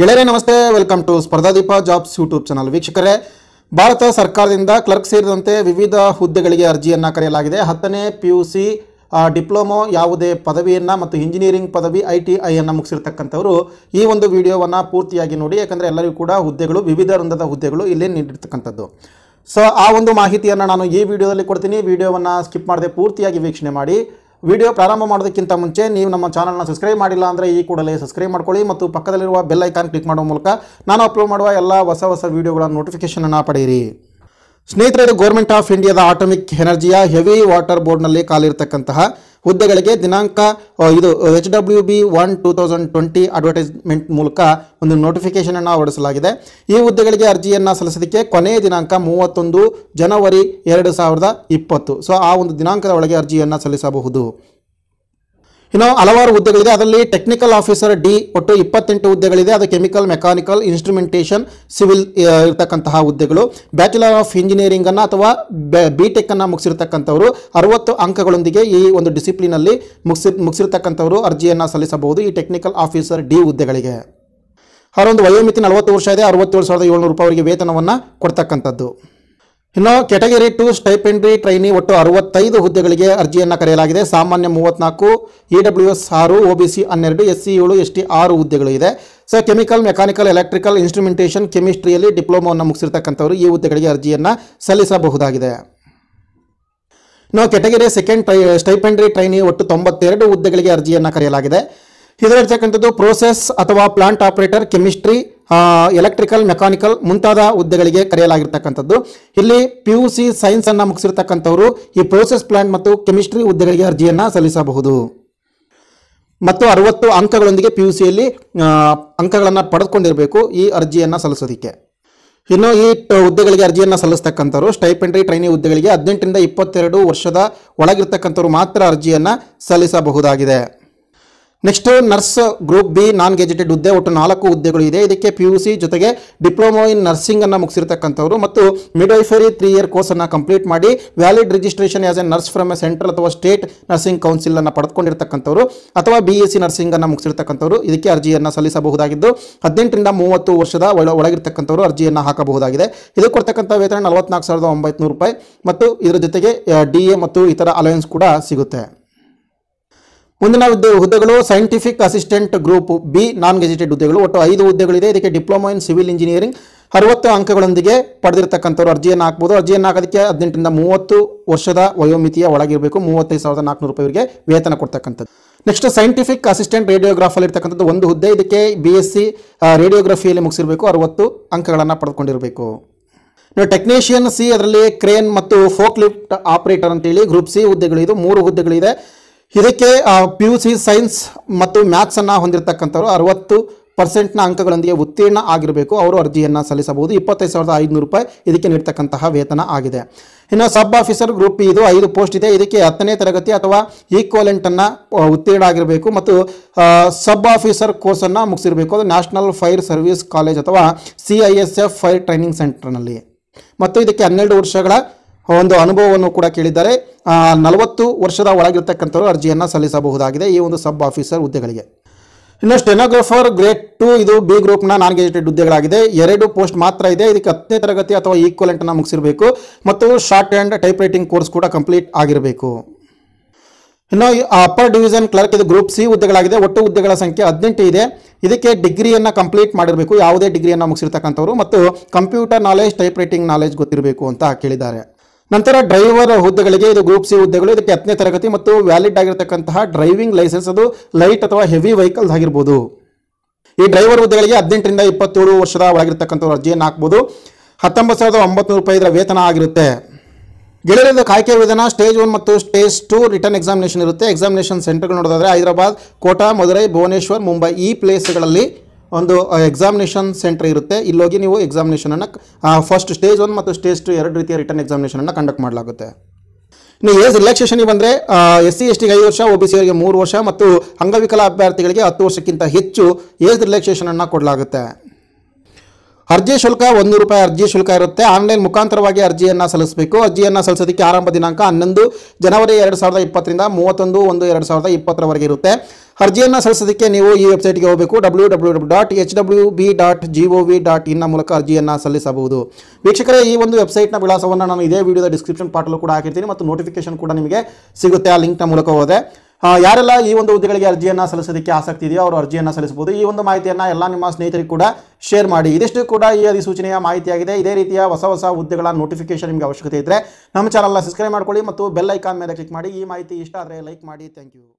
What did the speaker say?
ಗೆಳೆಯರೇ ನಮಸ್ತೆ welcome to Spardhadeepa jobs YouTube channel ವೀಕ್ಷಕರೇ ಭಾರತ ಸರ್ಕಾರದಿಂದ ಕ್ಲರ್ಕ್ ಸೇರಿದಂತೆ ವಿವಿಧ ಹುದ್ದೆಗಳಿಗೆ ಅರ್ಜಿಯನ್ನು ಕರೆಯಲಾಗಿದೆ ಹತ್ತನೇ ಪಿ ಯು ಸಿ ಡಿಪ್ಲೊಮೊ ಯಾವುದೇ ಪದವಿಯನ್ನು ಮತ್ತು ಇಂಜಿನಿಯರಿಂಗ್ ಪದವಿ ಐ ಟಿ ಐಯನ್ನು ಮುಗಿಸಿರ್ತಕ್ಕಂಥವರು ಈ ಒಂದು ವಿಡಿಯೋವನ್ನು ಪೂರ್ತಿಯಾಗಿ ನೋಡಿ ಯಾಕಂದರೆ ಎಲ್ಲರಿಗೂ ಕೂಡ ಹುದ್ದೆಗಳು ವಿವಿಧ ರಂಧದ ಹುದ್ದೆಗಳು ಇಲ್ಲಿ ನೀಡಿರ್ತಕ್ಕಂಥದ್ದು ಸೊ ಆ ಒಂದು ಮಾಹಿತಿಯನ್ನು ನಾನು ಈ ವಿಡಿಯೋದಲ್ಲಿ ಕೊಡ್ತೀನಿ ವಿಡಿಯೋವನ್ನು ಸ್ಕಿಪ್ ಮಾಡದೆ ಪೂರ್ತಿಯಾಗಿ ವೀಕ್ಷಣೆ ಮಾಡಿ ವಿಡಿಯೋ ಪ್ರಾರಂಭ ಮಾಡೋದಕ್ಕಿಂತ ಮುಂಚೆ ನೀವು ನಮ್ಮ ಚಾನಲ್ನ ಸಬ್ಸ್ಕ್ರೈಬ್ ಮಾಡಿಲ್ಲ ಅಂದರೆ ಈ ಕೂಡಲೇ ಸಬ್ಸ್ಕ್ರೈಬ್ ಮಾಡ್ಕೊಳ್ಳಿ ಮತ್ತು ಪಕ್ಕದಲ್ಲಿರುವ ಬೆಲ್ ಐಕಾನ್ ಕ್ಲಿಕ್ ಮಾಡುವ ಮೂಲಕ ನಾನು ಅಪ್ಲೋಡ್ ಮಾಡುವ ಎಲ್ಲ ಹೊಸ ಹೊಸ ವೀಡಿಯೋಗಳ ನೋಟಿಫಿಕೇಷನನ್ನು ಪಡೆಯಿರಿ ಸ್ನೇಹಿತರೆ ಗೌರ್ಮೆಂಟ್ ಆಫ್ ಇಂಡಿಯಾದ ಆಟೋಮಿಕ್ ಎನರ್ಜಿಯ ಹೆವಿ ವಾಟರ್ ಬೋರ್ಡ್ನಲ್ಲಿ ಕಾಲಿರ್ತಕ್ಕಂತಹ ಹುದ್ದೆಗಳಿಗೆ ದಿನಾಂಕ ಇದು H W B one two thousand twenty advertisement ಮೂಲಕ ಒಂದು ನೋಟಿಫಿಕೇಷನನ್ನು ಹೊರಡಿಸಲಾಗಿದೆ ಈ ಹುದ್ದೆಗಳಿಗೆ ಅರ್ಜಿಯನ್ನು ಸಲ್ಲಿಸೋದಕ್ಕೆ ಕೊನೆಯ ದಿನಾಂಕ ಮೂವತ್ತೊಂದು ಜನವರಿ ಎರಡು ಸಾವಿರದ ಇಪ್ಪತ್ತು ಸೊ ಆ ಒಂದು ದಿನಾಂಕದ ಒಳಗೆ ಅರ್ಜಿಯನ್ನು ಸಲ್ಲಿಸಬಹುದು ಇನ್ನು ಹಲವಾರು ಹುದ್ದೆಗಳಿದೆ ಅದರಲ್ಲಿ ಟೆಕ್ನಿಕಲ್ ಆಫೀಸರ್ ಡಿ ಒಟ್ಟು ಇಪ್ಪತ್ತೆಂಟು ಹುದ್ದೆಗಳಿದೆ ಅದು ಕೆಮಿಕಲ್ ಮೆಕ್ಯಾನಿಕಲ್ ಇನ್ಸ್ಟ್ರುಮೆಂಟೇಷನ್ ಸಿವಿಲ್ ಇರತಕ್ಕಂತಹ ಹುದ್ದೆಗಳು ಬ್ಯಾಚುಲರ್ ಆಫ್ ಇಂಜಿನಿಯರಿಂಗನ್ನು ಅಥವಾ ಬಿ ಅನ್ನು ಮುಗಿಸಿರ್ತಕ್ಕಂಥವರು ಅರವತ್ತು ಅಂಕಗಳೊಂದಿಗೆ ಈ ಒಂದು ಡಿಸಿಪ್ಲಿನಲ್ಲಿ ಮುಗಿಸಿ ಮುಗಿಸಿರ್ತಕ್ಕಂಥವರು ಅರ್ಜಿಯನ್ನು ಸಲ್ಲಿಸಬಹುದು ಈ ಟೆಕ್ನಿಕಲ್ ಆಫೀಸರ್ ಡಿ ಹುದ್ದೆಗಳಿಗೆ ಅವರೊಂದು ವಯೋಮಿತಿ ನಲವತ್ತು ವರ್ಷ ಇದೆ ಅರವತ್ತೇಳು ಸಾವಿರದ ಏಳ್ನೂರು ರೂಪಾಯಿ ಅವರಿಗೆ ವೇತನವನ್ನು ಕೊಡ್ತಕ್ಕಂಥದ್ದು ಇನ್ನು ಕೆಟಗರಿ ಟು ಸ್ಟೈಪೆಂಡ್ರಿ ಟ್ರೈನಿ ಒಟ್ಟು ಅರವತ್ತೈದು ಹುದ್ದೆಗಳಿಗೆ ಅರ್ಜಿಯನ್ನು ಕರೆಯಲಾಗಿದೆ ಸಾಮಾನ್ಯ ಮೂವತ್ನಾಲ್ಕು ಇ ಡಬ್ಲ್ಯೂ ಎಸ್ ಆರು ಒ ಬಿ ಸಿ ಹನ್ನೆರಡು ಎಸ್ ಸಿ ಏಳು ಎಸ್ ಟಿ ಆರು ಹುದ್ದೆಗಳು ಇದೆ so chemical mechanical electrical instrumentation ಕೆಮಿಸ್ಟ್ರಿಯಲ್ಲಿ ಡಿಪ್ಲೊಮಾವನ್ನು ಮುಗಿಸಿರ್ತಕ್ಕಂಥವರು ಈ ಹುದ್ದೆಗಳಿಗೆ ಅರ್ಜಿಯನ್ನು ಸಲ್ಲಿಸಬಹುದಾಗಿದೆ ಇನ್ನು ಕೆಟಗರಿ ಸೆಕೆಂಡ್ ಟ್ರೈ ಸ್ಟೈಪೆಂಡ್ರಿ ಟ್ರೈನಿ ಒಟ್ಟು ತೊಂಬತ್ತೆರಡು ಹುದ್ದೆಗಳಿಗೆ ಅರ್ಜಿಯನ್ನು ಕರೆಯಲಾಗಿದೆ ಇದರತಕ್ಕಂಥದ್ದು ಪ್ರೋಸೆಸ್ ಅಥವಾ plant operator chemistry electrical mechanical ಮುಂತಾದ ಹುದ್ದೆಗಳಿಗೆ ಕರೆಯಲಾಗಿರ್ತಕ್ಕಂಥದ್ದು ಇಲ್ಲಿ ಪಿ ಯು ಸಿ ಸೈನ್ಸನ್ನು ಮುಗಿಸಿರ್ತಕ್ಕಂಥವರು ಈ ಪ್ರೋಸೆಸ್ ಪ್ಲಾಂಟ್ ಮತ್ತು ಕೆಮಿಸ್ಟ್ರಿ ಹುದ್ದೆಗಳಿಗೆ ಅರ್ಜಿಯನ್ನು ಸಲ್ಲಿಸಬಹುದು ಮತ್ತು ಅರವತ್ತು ಅಂಕಗಳೊಂದಿಗೆ ಪಿ ಯು ಸಿಯಲ್ಲಿ ಅಂಕಗಳನ್ನು ಪಡೆದುಕೊಂಡಿರಬೇಕು ಈ ಅರ್ಜಿಯನ್ನು ಸಲ್ಲಿಸೋದಕ್ಕೆ ಇನ್ನು ಈ ಹುದ್ದೆಗಳಿಗೆ ಅರ್ಜಿಯನ್ನು ಸಲ್ಲಿಸ್ತಕ್ಕಂಥವ್ರು ಸ್ಟೈಪೆಂಡ್ರಿ ಟ್ರೈನಿ ಹುದ್ದೆಗಳಿಗೆ ಹದಿನೆಂಟರಿಂದ ಇಪ್ಪತ್ತೆರಡು ವರ್ಷದ ಒಳಗಿರ್ತಕ್ಕಂಥವ್ರು ಮಾತ್ರ ಅರ್ಜಿಯನ್ನು ಸಲ್ಲಿಸಬಹುದಾಗಿದೆ next nurse group B non gazetted ಹುದ್ದೆ ಒಟ್ಟು ನಾಲ್ಕು ಹುದ್ದೆಗಳು ಇದೆ ಇದಕ್ಕೆ ಪಿ ಯು ಸಿ ಜೊತೆಗೆ ಡಿಪ್ಲೊಮೊ ಇನ್ ನರ್ಸಿಂಗ್ ಅನ್ನು ಮುಗಿಸಿರ್ತಕ್ಕಂಥವ್ರು ಮತ್ತು ಮಿಡ್ವೈಫರಿ ತ್ರೀ ಇಯರ್ ಕೋರ್ಸ್ ಅನ್ನು ಕಂಪ್ಲೀಟ್ ಮಾಡಿ valid registration as a nurse from a central ಅಥವಾ ಸ್ಟೇಟ್ ನರ್ಸಿಂಗ್ ಕೌನ್ಸಿಲ್ ಅನ್ನು ಪಡೆದುಕೊಂಡಿರ್ತಕ್ಕಂಥವ್ರು ಅಥವಾ ಬಿ ಎಸ್ ಸಿ ನರ್ಸಿಂಗ್ ಅನ್ನು ಮುಗಿಸಿರ್ತಕ್ಕಂಥವ್ರು ಇದಕ್ಕೆ ಅರ್ಜಿಯನ್ನು ಸಲ್ಲಿಸಬಹುದಾಗಿದ್ದು ಹದಿನೆಂಟರಿಂದ ಮೂವತ್ತು ವರ್ಷದ ಒಳಗಿರ್ತಕ್ಕಂಥವ್ರು ಅರ್ಜಿಯನ್ನು ಹಾಕಬಹುದಾಗಿದೆ ಇದಕ್ಕೆ ಕೊಡ್ತಕ್ಕಂಥ ವೇತನ ನಲವತ್ನಾಲ್ಕು ಸಾವಿರದ ಒಂಬೈನೂರು ರೂಪಾಯಿ ಮತ್ತು ಇದರ ಜೊತೆಗೆ ಡಿ ಎ ಮತ್ತು ಇತರ ಅಲಯನ್ಸ್ ಕೂಡ ಸಿಗುತ್ತೆ ಮುಂದಿನ ಹುದ್ದೆ ಹುದ್ದೆಗಳು scientific assistant group B non gazetted ಹುದ್ದೆಗಳು ಒಟ್ಟು ಐದು ಹುದ್ದೆಗಳಿದೆ ಇದಕ್ಕೆ ಡಿಪ್ಲೊಮಾ ಇನ್ ಸಿವಿಲ್ ಇಂಜಿನಿಯರಿಂಗ್ ಅರವತ್ತು ಅಂಕಗಳೊಂದಿಗೆ ಪಡೆದಿರತಕ್ಕಂಥವ್ರು ಅರ್ಜಿಯನ್ನು ಹಾಕ್ಬೋದು ಅರ್ಜಿಯನ್ನು ಹಾಕೋದಕ್ಕೆ ಹದಿನೆಂಟರಿಂದ ಮೂವತ್ತು ವರ್ಷದ ವಯೋಮಿತಿಯ ಒಳಗಿರಬೇಕು ಮೂವತ್ತೈದು ಸಾವಿರದ ನಾಲ್ಕುನೂರು ರೂಪಾಯಿಗೆ ವೇತನ ಕೊಡ್ತಕ್ಕಂಥದ್ದು ನೆಕ್ಸ್ಟ್ ಸೈಂಟಿಫಿಕ್ ಅಸಿಸ್ಟೆಂಟ್ ರೇಡಿಯೋಗ್ರಾಫಲ್ಲಿ ಇರ್ತಕ್ಕಂಥದ್ದು ಒಂದು ಹುದ್ದೆ ಇದಕ್ಕೆ ಬಿ ಎಸ್ ಸಿ ರೇಡಿಯೋಗ್ರಫಿಯಲ್ಲಿ ಮುಗಿಸಿರಬೇಕು ಅರವತ್ತು ಅಂಕಗಳನ್ನು ಪಡೆದುಕೊಂಡಿರಬೇಕು ನೀವು ಟೆಕ್ನಿಷಿಯನ್ ಸಿ ಅದರಲ್ಲಿ ಕ್ರೇನ್ ಮತ್ತು ಫೋಕ್ಲಿಫ್ಟ್ ಆಪರೇಟರ್ ಅಂತೇಳಿ ಗ್ರೂಪ್ ಸಿ ಹುದ್ದೆಗಳಿದು ಮೂರು ಹುದ್ದೆಗಳಿದೆ ಇದಕ್ಕೆ ಪಿ ಯು ಸಿ ಸೈನ್ಸ್ ಮತ್ತು ಮ್ಯಾಥ್ಸನ್ನು ಹೊಂದಿರತಕ್ಕಂಥವ್ರು ಅರವತ್ತು ಪರ್ಸೆಂಟ್ನ ಅಂಕಗಳೊಂದಿಗೆ ಉತ್ತೀರ್ಣ ಆಗಿರಬೇಕು ಅವರು ಅರ್ಜಿಯನ್ನು ಸಲ್ಲಿಸಬಹುದು ಇಪ್ಪತ್ತೈದು ಸಾವಿರದ ಐದುನೂರು ರೂಪಾಯಿ ಇದಕ್ಕೆ ನೀಡ್ತಕ್ಕಂತಹ ವೇತನ ಆಗಿದೆ ಇನ್ನು ಸಬ್ ಆಫೀಸರ್ ಗ್ರೂಪ್ ಇದು ಐದು ಪೋಸ್ಟ್ ಇದೆ ಇದಕ್ಕೆ ಹತ್ತನೇ ತರಗತಿ ಅಥವಾ ಈಕ್ವಲೆಂಟನ್ನು ಉತ್ತೀರ್ಣ ಆಗಿರಬೇಕು ಮತ್ತು ಸಬ್ ಆಫೀಸರ್ ಕೋರ್ಸನ್ನು ಮುಗಿಸಿರಬೇಕು ಅದು ನ್ಯಾಷನಲ್ ಫೈರ್ ಸರ್ವಿಸ್ ಕಾಲೇಜ್ ಅಥವಾ C I S F fire training ಸೆಂಟರ್ನಲ್ಲಿ ಮತ್ತು ಇದಕ್ಕೆ ಹನ್ನೆರಡು ವರ್ಷಗಳ ಒಂದು ಅನುಭವವನ್ನು ಕೂಡ ಕೇಳಿದ್ದಾರೆ ನಲವತ್ತು ವರ್ಷದ ಒಳಗಿರ್ತಕ್ಕಂಥವ್ರು ಅರ್ಜಿಯನ್ನು ಸಲ್ಲಿಸಬಹುದಾಗಿದೆ ಈ ಒಂದು ಸಬ್ ಆಫೀಸರ್ ಹುದ್ದೆಗಳಿಗೆ ಇನ್ನು ಸ್ಟೆನೋಗ್ರಾಫರ್ ಗ್ರೇಟ್ ಟು ಇದು ಬಿ ಗ್ರೂಪ್ನ ನಾನ್ ಗೆಜೆಟೆಡ್ ಹುದ್ದೆಗಳಾಗಿದೆ ಎರಡು ಪೋಸ್ಟ್ ಮಾತ್ರ ಇದೆ ಇದಕ್ಕೆ ಹತ್ತನೇ ತರಗತಿ ಅಥವಾ ಈಕ್ವಲೆಂಟನ್ನು ಮುಗಿಸಿರಬೇಕು ಮತ್ತು short and type writing course ಕೂಡ ಕಂಪ್ಲೀಟ್ ಆಗಿರಬೇಕು ಇನ್ನು ಅಪ್ಪರ್ ಡಿವಿಷನ್ ಕ್ಲರ್ಕ್ ಇದು ಗ್ರೂಪ್ ಸಿ ಹುದ್ದೆಗಳಾಗಿದೆ ಒಟ್ಟು ಹುದ್ದೆಗಳ ಸಂಖ್ಯೆ ಹದಿನೆಂಟು ಇದೆ ಇದಕ್ಕೆ ಡಿಗ್ರಿಯನ್ನು ಕಂಪ್ಲೀಟ್ ಮಾಡಿರಬೇಕು ಯಾವುದೇ ಡಿಗ್ರಿಯನ್ನು ಮುಗಿಸಿರ್ತಕ್ಕಂಥವ್ರು ಮತ್ತು computer knowledge type writing knowledge ಗೊತ್ತಿರಬೇಕು ಅಂತ ಕೇಳಿದ್ದಾರೆ ನಂತರ ಡ್ರೈವರ್ ಹುದ್ದೆಗಳಿಗೆ ಇದು ಗ್ರೂಪ್ ಸಿ ಹುದ್ದೆಗಳು ಇದಕ್ಕೆ ಹತ್ತನೇ ತರಗತಿ ಮತ್ತು ವ್ಯಾಲಿಡ್ ಆಗಿರತಕ್ಕಂತಹ ಡ್ರೈವಿಂಗ್ ಲೈಸೆನ್ಸ್ ಅದು ಲೈಟ್ ಅಥವಾ ಹೆವಿ ವೆಹಿಕಲ್ಸ್ ಆಗಿರ್ಬೋದು ಈ ಡ್ರೈವರ್ ಹುದ್ದೆಗಳಿಗೆ ಹದಿನೆಂಟರಿಂದ ಇಪ್ಪತ್ತೇಳು ವರ್ಷದ ಒಳಗಿರತಕ್ಕಂಥ ಅರ್ಜಿಯನ್ನು ಹಾಕ್ಬೋದು ಹತ್ತೊಂಬತ್ತು ಸಾವಿರದ ಒಂಬತ್ತು ರೂಪಾಯಿ ಇದರ ವೇತನ ಆಗಿರುತ್ತೆ ಗೆಳೆಯರಿಂದ ಕಾಯ್ಕೆ ವಿಧಾನ ಸ್ಟೇಜ್ ಒನ್ ಮತ್ತು ಸ್ಟೇಜ್ ಟೂ ರಿಟರ್ನ್ ಎಕ್ಸಾಮಿನೇಷನ್ ಇರುತ್ತೆ ಎಕ್ಸಾಮಿನೇಷನ್ ಸೆಂಟರ್ಗಳು ನೋಡೋದಾದರೆ ಹೈದರಾಬಾದ್ ಕೋಟಾ ಮಧುರೈ ಭುವನೇಶ್ವರ್ ಮುಂಬೈ ಈ ಪ್ಲೇಸ್ಗಳಲ್ಲಿ ಒಂದು ಎಕ್ಸಾಮಿನೇಷನ್ ಸೆಂಟರ್ ಇರುತ್ತೆ ಇಲ್ಲೋಗಿ ನೀವು ಎಕ್ಸಾಮಿನೇಷನನ್ನು ಫಸ್ಟ್ ಸ್ಟೇಜ್ ಒನ್ ಮತ್ತು ಸ್ಟೇಜ್ ಟು ಎರಡು ರೀತಿಯ ರಿಟರ್ನ್ ಎಕ್ಸಾಮಿನೇಷನನ್ನು ಕಂಡಕ್ಟ್ ಮಾಡಲಾಗುತ್ತೆ ನೀವು ಏಜ್ ರಿಲ್ಯಾಕ್ಸೇಷನ್ಗೆ ಬಂದರೆ ಎಸ್ ಸಿ ಎಸ್ ಟಿಗೆ ಐದು ವರ್ಷ ಒ ಬಿ ಅವರಿಗೆ ಮೂರು ವರ್ಷ ಮತ್ತು ಅಂಗವಿಕಲ ಅಭ್ಯರ್ಥಿಗಳಿಗೆ ಹತ್ತು ವರ್ಷಕ್ಕಿಂತ ಹೆಚ್ಚು ಏಜ್ ರಿಲ್ಯಾಕ್ಸೇಷನನ್ನು ಕೊಡಲಾಗುತ್ತೆ ಅರ್ಜಿ ಶುಲ್ಕ ಒಂದು ರೂಪಾಯಿ ಅರ್ಜಿ ಶುಲ್ಕ ಇರುತ್ತೆ ಆನ್ಲೈನ್ ಮುಖಾಂತರವಾಗಿ ಅರ್ಜಿಯನ್ನು ಸಲ್ಲಿಸಬೇಕು ಅರ್ಜಿಯನ್ನು ಸಲ್ಲಿಸೋದಕ್ಕೆ ಆರಂಭ ದಿನಾಂಕ ಹನ್ನೊಂದು ಜನವರಿ ಎರಡು ಸಾವಿರದ ಇಪ್ಪತ್ತರಿಂದ ಮೂವತ್ತೊಂದು ಒಂದು ಎರಡು ಸಾವಿರದ ಇಪ್ಪತ್ತರವರೆಗೆ ಇರುತ್ತೆ ಅರ್ಜಿಯನ್ನು ಸಲ್ಲಿಸೋದಕ್ಕೆ ನೀವು ಈ ವೆಬ್ಸೈಟ್ಗೆ ಹೋಗಬೇಕು W W W dot H W B dot G O V dot ಇನ್ನ ಮೂಲಕ ಅರ್ಜಿಯನ್ನು ಸಲ್ಲಿಸಬಹುದು ವೀಕ್ಷಕರೇ ಈ ಒಂದು ವೆಬ್ಸೈಟ್ನ ವಿಳಾಸವನ್ನು ನಾನು ಇದೇ ವಿಡಿಯೋದ ಡಿಸ್ಕ್ರಿಪ್ಷನ್ ಪಾಟಲ್ಲೂ ಕೂಡ ಹಾಕಿರ್ತೀನಿ ಮತ್ತು ನೋಟಿಫಿಕೇಶನ್ ಕೂಡ ನಿಮಗೆ ಸಿಗುತ್ತೆ ಆ ಲಿಂಕ್ನ ಮೂಲಕ ಹೋದೆ ಯಾರೆಲ್ಲ ಈ ಒಂದು ಹುದ್ದೆಗಳಿಗೆ ಅರ್ಜಿಯನ್ನು ಸಲ್ಲಿಸೋದಕ್ಕೆ ಆಸಕ್ತಿ ಇದೆಯೋ ಅವರು ಅರ್ಜಿಯನ್ನು ಸಲ್ಲಿಸಬಹುದು ಈ ಒಂದು ಮಾಹಿತಿಯನ್ನು ಎಲ್ಲ ನಿಮ್ಮ ಸ್ನೇಹಿತರಿಗೆ ಕೂಡ ಶೇರ್ ಮಾಡಿ ಇದಿಷ್ಟು ಕೂಡ ಈ ಅಧಿಸೂಚನೆಯ ಮಾಹಿತಿಯಾಗಿದೆ ಇದೇ ರೀತಿಯ ಹೊಸ ಹೊಸ ಹುದ್ದೆಗಳ ನೋಟಿಫಿಕೇಶನ್ ನಿಮಗೆ ಅವಶ್ಯಕತೆ ಇದ್ದರೆ ನಮ್ಮ ಚಾನಲ್ನ ಸಬ್ಸ್ಕ್ರೈಬ್ ಮಾಡ್ಕೊಳ್ಳಿ ಮತ್ತು ಬೆಲ್ ಐಕಾನ್ ಮೇಲೆ ಕ್ಲಿಕ್ ಮಾಡಿ ಈ ಮಾಹಿತಿ ಇಷ್ಟ ಆದರೆ ಲೈಕ್ ಮಾಡಿ ಥ್ಯಾಂಕ್ ಯು